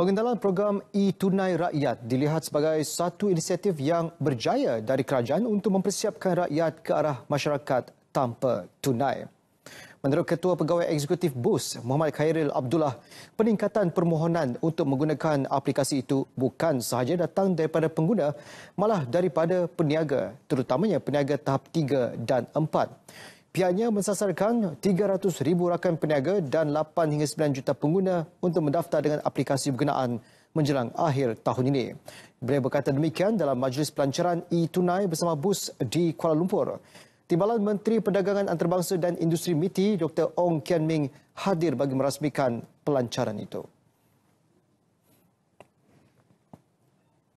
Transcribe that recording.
Pengendalian program e-tunai rakyat dilihat sebagai satu inisiatif yang berjaya dari kerajaan untuk mempersiapkan rakyat ke arah masyarakat tanpa tunai. Menurut Ketua Pegawai Eksekutif BUS, Muhammad Khairil Abdullah, peningkatan permohonan untuk menggunakan aplikasi itu bukan sahaja datang daripada pengguna, malah daripada peniaga, terutamanya peniaga tahap 3 dan Pihaknya mensasarkan 300,000 rakan peniaga dan 8 hingga 9 juta pengguna untuk mendaftar dengan aplikasi berkenaan menjelang akhir tahun ini. Beliau berkata demikian dalam majlis pelancaran e-tunai bersama bus di Kuala Lumpur. Timbalan Menteri Perdagangan Antarabangsa dan Industri MITI Dr. Ong Kian Ming hadir bagi merasmikan pelancaran itu.